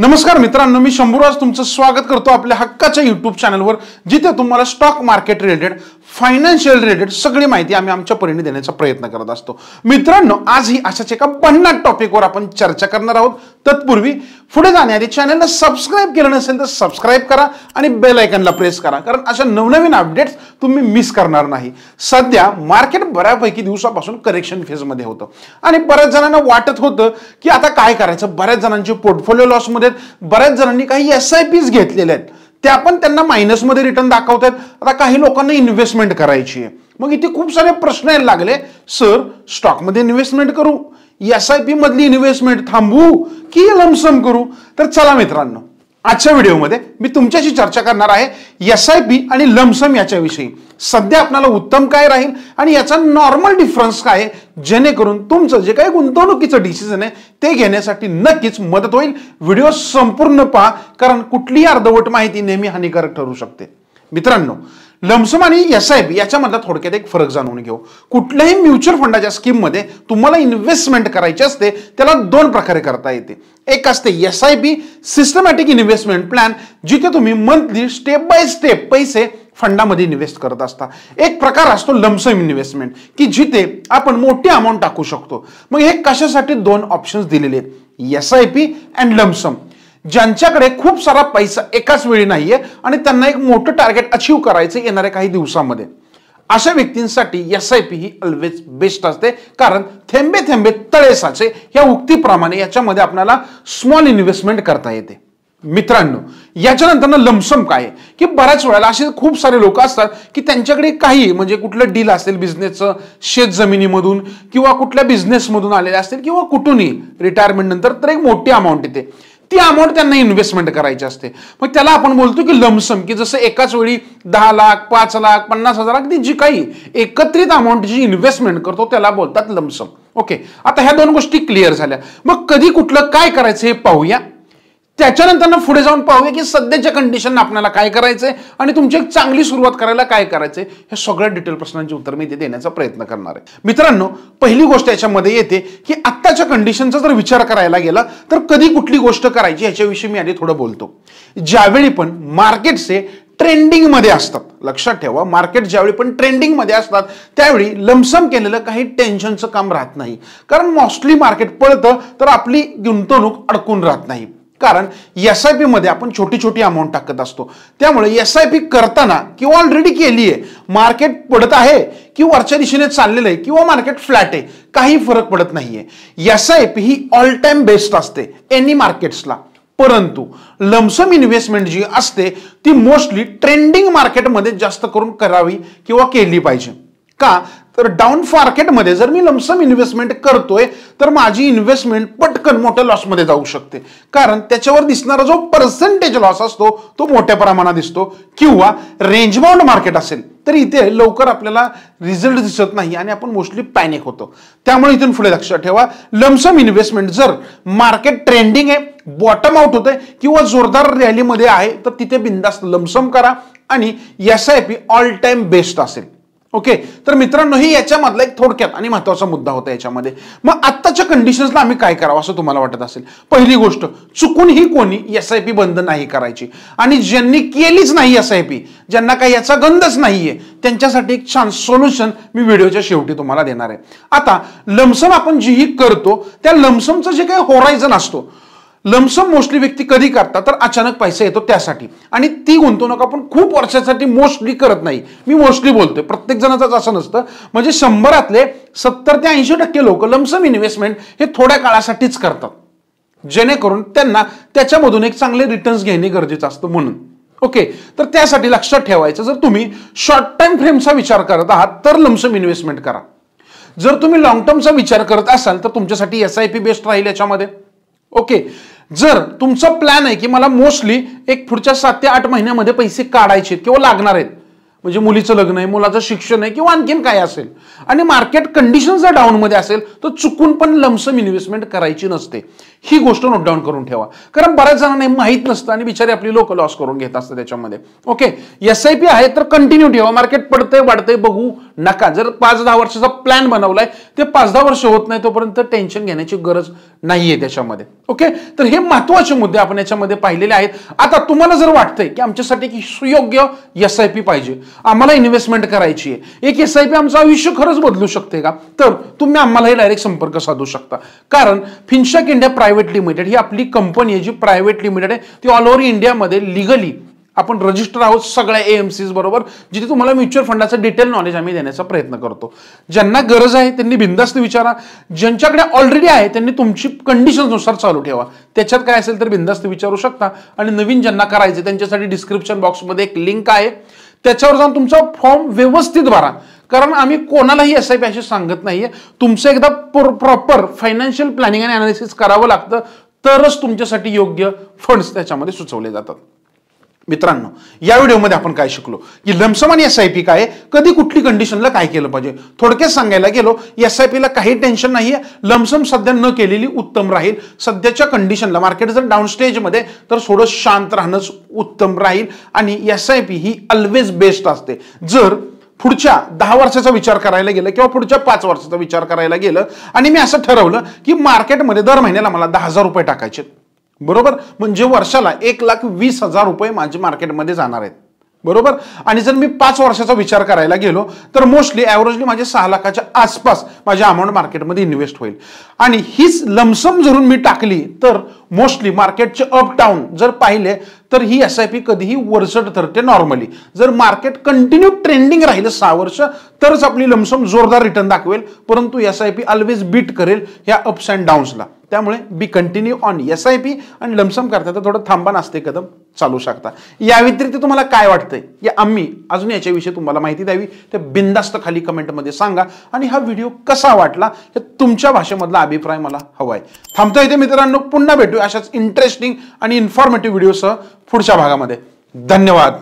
नमस्कार मित्रांनो मी शंभूराज तुमचं स्वागत करतो आपल्या हक्काच्या युट्यूब चॅनलवर जिथे तुम्हाला stock market related financial related सगळी माहिती आम्ही आमच्या परीने देण्याचा प्रयत्न करत असतो मित्रांनो आजही अशाच एका पन्नास टॉपिकवर आपण चर्चा करणार आहोत तत्पूर्वी पुढे जाण्याआधी चॅनलला सबस्क्राईब केलं नसेल तर सबस्क्राईब करा आणि बेल आयकनला प्रेस करा कारण अशा नवनवीन अपडेट्स तुम्ही मिस करणार नाही सध्या मार्केट बऱ्यापैकी दिवसापासून करेक्शन फेजमध्ये होतं आणि बऱ्याच जणांना वाटत होतं की आता काय करायचं बऱ्याच जणांचे पोर्टफोलिओ लॉसमध्ये बऱ्याच जणांनी काही एस आय पीज घेतलेले आहेत त्या पण त्यांना मायनसमध्ये रिटर्न दाखवत आहेत आता काही लोकांना इन्व्हेस्टमेंट करायची आहे मग इथे खूप सारे प्रश्न यायला लागले सर स्टॉकमध्ये इन्व्हेस्टमेंट करू एस आय पी मधली इन्व्हेस्टमेंट थांबवू की लमसम करू तर चला मित्रांनो आजच्या व्हिडिओमध्ये मी तुमच्याशी चर्चा करणार आहे एस आय पी आणि लमसम याच्याविषयी सध्या आपल्याला उत्तम काय राहील आणि याचा नॉर्मल डिफरन्स काय आहे जेणेकरून तुमचं जे काही गुंतवणुकीचं डिसिजन आहे ते घेण्यासाठी नक्कीच मदत होईल व्हिडिओ संपूर्ण पहा कारण कुठलीही अर्धवट माहिती नेहमी हानिकारक ठरू शकते मित्रांनो लमसम आणि एस आय बी याच्यामधला थोडक्यात एक फरक जाणून घेऊ कुठल्याही म्युच्युअल फंडाच्या स्कीममध्ये तुम्हाला इन्व्हेस्टमेंट करायची असते त्याला दोन प्रकारे करता येते एक असते S I B systematic investment plan जिथे तुम्ही मंथली स्टेप बाय स्टेप पैसे फंडामध्ये इन्व्हेस्ट करत असता एक प्रकार असतो लमसम इन्व्हेस्टमेंट की जिथे आपण मोठी अमाऊंट टाकू शकतो मग हे कशासाठी दोन ऑप्शन्स दिलेले आहेत S I P and lump sum ज्यांच्याकडे खूप सारा पैसा एकाच वेळी नाहीये आणि त्यांना एक मोठं टार्गेट अचीव करायचं येणाऱ्या काही दिवसामध्ये अशा व्यक्तींसाठी एस आय पी ही ऑलवेज बेस्ट असते कारण थेंबे थेंबे तळे साचे या उक्तीप्रमाणे याच्यामध्ये आपल्याला स्मॉल इन्व्हेस्टमेंट करता येते मित्रांनो याच्यानंतर लमसम काय की बऱ्याच वेळेला असे खूप सारे लोक असतात की त्यांच्याकडे काही म्हणजे कुठलं डील असेल बिझनेसचं शेत जमिनीमधून किंवा कुठल्या बिझनेसमधून आलेले असतील किंवा कुठूनही रिटायरमेंट नंतर तर एक मोठी अमाऊंट येते ती अमाऊंट त्यांना इन्व्हेस्टमेंट करायची असते मग त्याला आपण बोलतो की लमसम की जसं एकाच वेळी दहा लाख पाच लाख पन्नास हजार अगदी जी काही एकत्रित अमाऊंट जी इन्व्हेस्टमेंट करतो त्याला बोलतात लमसम ओके आता ह्या दोन गोष्टी क्लिअर झाल्या मग कधी कुठलं काय करायचं हे पाहूया त्याच्यानंतर पुढे जाऊन पाहूया की सध्याच्या कंडिशन आपल्याला काय करायचंय आणि तुमची एक चांगली सुरुवात करायला काय करायचंय हे सगळ्या डिटेल प्रश्नांची उत्तर मी इथे देण्याचा प्रयत्न करणार आहे मित्रांनो पहिली गोष्ट याच्यामध्ये येते की आत्ताच्या कंडिशनचा जर विचार करायला गेला तर कधी कुठली गोष्ट करायची याच्याविषयी मी आधी थोडं बोलतो ज्यावेळी पण मार्केटचे ट्रेंडिंग ट्रेंडिंगमध्ये असतात लक्षात ठेवा मार्केट ज्यावेळी पण ट्रेंडिंगमध्ये असतात त्यावेळी लमसम केलेलं काही टेन्शनचं काम राहत नाही कारण मोस्टली मार्केट पळतं तर आपली गुंतवणूक अडकून राहत नाही कारण एस आय पीमध्ये आपण छोटी छोटी अमाऊंट टाकत असतो त्यामुळे एस आय पी करताना किंवा ऑलरेडी केली आहे मार्केट पडत आहे किंवा वरच्या दिशेने चाललेलं आहे किंवा मार्केट फ्लॅट आहे काही फरक पडत नाहीये एस आय पी ही ऑल टाइम बेस्ट असते एनी मार्केट्सला परंतु लमसम इन्व्हेस्टमेंट जी असते ती मोस्टली ट्रेंडिंग मार्केटमध्ये जास्त करून करावी किंवा केली पाहिजे का तर डाऊन मार्केटमध्ये जर मी लमसम इन्व्हेस्टमेंट करतोय तर माझी इन्व्हेस्टमेंट पटकन मोठ्या लॉसमध्ये जाऊ शकते कारण त्याच्यावर दिसणारा जो पर्सेंटेज लॉस असतो तो मोठ्या प्रमाणात दिसतो किंवा रेंजबाउंड मार्केट असेल तर इथे लवकर आपल्याला रिझल्ट दिसत नाही आणि आपण मोस्टली पॅनिक होतो त्यामुळे इथून पुढे लक्षात ठेवा लमसम इन्व्हेस्टमेंट जर मार्केट ट्रेंडिंग आहे बॉटम आउट होतंय किंवा जोरदार रॅलीमध्ये आहे तर तिथे बिंदास्त लमसम करा आणि S I P all time best असेल ओके तर मित्रांनो ही याच्यामधला एक थोडक्यात आणि महत्वाचा मुद्दा होता याच्यामध्ये मग आत्ताच्या कंडिशन्सला आम्ही काय करावं असं तुम्हाला वाटत असेल पहिली गोष्ट चुकूनही कोणी एस आय पी बंद नाही करायची आणि ज्यांनी केलीच नाही एस आय पी ज्यांना काही याचा गंधच नाहीये त्यांच्यासाठी एक छान सोल्युशन मी व्हिडिओच्या शेवटी तुम्हाला देणार आहे आता लमसम आपण जी ही करतो त्या लमसमचं जे काही होरायझन असतो लमसम मोस्टली व्यक्ती कधी करतात तर अचानक पैसा येतो त्यासाठी आणि ती गुंतवणूक आपण खूप वर्षासाठी मोस्टली करत नाही मी मोस्टली बोलतोय प्रत्येक जणाचं असं नसतं म्हणजे शंभरातले सत्तर ते ऐंशी टक्के लोक लमसम इन्व्हेस्टमेंट हे थोड्या काळासाठीच करतात जेणेकरून त्यांना त्याच्यामधून एक चांगले रिटर्न्स घेणे गरजेचं असतं म्हणून ओके तर त्यासाठी लक्षात ठेवायचं जर तुम्ही शॉर्ट टाईम फ्रेमचा विचार करत आहात तर लमसम इन्व्हेस्टमेंट करा जर तुम्ही लॉंग टर्मचा विचार करत असाल तर तुमच्यासाठी एस आय पी बेस्ट राहील याच्यामध्ये ओके जर तुमचा प्लॅन आहे की मला मोस्टली एक पुढच्या सात ते आठ महिन्यामध्ये पैसे काढायचे किंवा लागणार आहेत म्हणजे मुलीचं लग्न आहे मुलाचं शिक्षण आहे किंवा आणखीन काय असेल आणि मार्केट कंडिशन जर डाऊनमध्ये असेल तर चुकून पण लमसम इन्व्हेस्टमेंट करायची नसते ही गोष्ट नोट डाऊन करून ठेवा कारण बऱ्याच जणांना माहीत नसतं आणि बिचारी आपली लोक लॉस करून घेत असतात त्याच्यामध्ये ओके एस आय पी आहे तर कंटिन्यू ठेवा मार्केट पडतंय वाढतंय बघू नका जर पाच दहा वर्षाचा प्लॅन बनवलाय ते पाच दहा वर्ष होत नाही तोपर्यंत टेन्शन घेण्याची गरज नाहीये त्याच्यामध्ये ओके तर हे महत्वाचे मुद्दे आपण याच्यामध्ये पाहिलेले आहेत आता तुम्हाला जर वाटतंय की आमच्यासाठी सुयोग्य एस आय पी पाहिजे आम्हाला इन्व्हेस्टमेंट करायची आहे एक एस आय पी आमचं आयुष्य खरंच बदलू शकते का तर तुम्ही आम्हालाही डायरेक्ट संपर्क साधू शकता कारण फिनशॅक इंडिया प्रायव्हेट प्रायव्हेट लिमिटेड ही आपली कंपनी आहे जी प्रायव्हेट लिमिटेड आहे ती ऑल ओव्हर इंडियामध्ये लिगली आपण रजिस्टर आहोत सगळ्या एएमसीज बरोबर जिथे तुम्हाला म्युच्युअल फंडाचं डिटेल नॉलेज आम्ही देण्याचा प्रयत्न करतो ज्यांना गरज आहे त्यांनी बिंदास्त विचारा ज्यांच्याकडे ऑलरेडी आहे त्यांनी तुमची कंडिशननुसार चालू ठेवा त्याच्यात काय असेल तर बिंदास्त विचारू शकता आणि नवीन ज्यांना करायचं त्यांच्यासाठी डिस्क्रिप्शन बॉक्समध्ये एक लिंक आहे त्याच्यावर जाऊन तुमचा फॉर्म व्यवस्थित भरा कारण आम्ही कोणालाही एस आय पी अशी सांगत नाहीये तुमचं एकदा प्रॉपर फायनान्शियल प्लॅनिंग आणि अनालिसिस करावं लागतं तरच तुमच्यासाठी योग्य फंड्स त्याच्यामध्ये सुचवले जातात मित्रांनो या व्हिडिओमध्ये आपण काय शिकलो की लमसम आणि एस आय पी काय कधी कुठली कंडिशनला काय केलं पाहिजे थोडक्यात सांगायला गेलो एस आय पीला काही टेन्शन नाही आहे लमसम सध्या न केलेली उत्तम राहील सध्याच्या कंडिशनला मार्केट जर डाऊन स्टेजमध्ये तर थोडं शांत राहणंच उत्तम राहील आणि एस आय पी ही ऑलवेज बेस्ट असते जर पुढच्या दहा वर्षाचा विचार करायला गेलं किंवा पुढच्या पाच वर्षाचा विचार करायला गेलं आणि मी असं ठरवलं की मार्केटमध्ये दर महिन्याला मला दहा हजार रुपये टाकायचे बरोबर म्हणजे वर्षाला एक लाख वीस हजार रुपये माझे मार्केटमध्ये जाणार आहेत बरोबर आणि जर मी पाच वर्षाचा विचार करायला गेलो तर मोस्टली ॲव्हरेजली माझ्या सहा लाखाच्या आसपास माझ्या अमाऊंट मार्केटमध्ये इन्व्हेस्ट होईल आणि हीच लमसम जरून मी टाकली तर मोस्टली मार्केटचे अप डाऊन जर पाहिले तर ही एस आय पी कधीही वरसट ठरते नॉर्मली जर मार्केट कंटिन्यू ट्रेंडिंग राहिलं सहा वर्ष तरच आपली लमसम जोरदार रिटर्न दाखवेल परंतु S I P always beat करेल ह्या अप्स अँड डाऊन्सला त्यामुळे be continue on S I P आणि लमसम करता तर थोडं थांबा नसते कदम चालू शकता या व्यतिरिक्त तुम्हाला काय वाटतंय या आम्ही अजून याच्याविषयी तुम्हाला माहिती द्यावी तर बिंदास्त खाली कमेंटमध्ये सांगा आणि हा व्हिडिओ कसा वाटला हे तुमच्या भाषेमधला अभिप्राय मला हवा आहे थांबता येते मित्रांनो पुन्हा भेटू अशाच इंटरेस्टिंग आणि इन्फॉर्मेटिव्ह व्हिडिओसह पुढच्या भागामध्ये धन्यवाद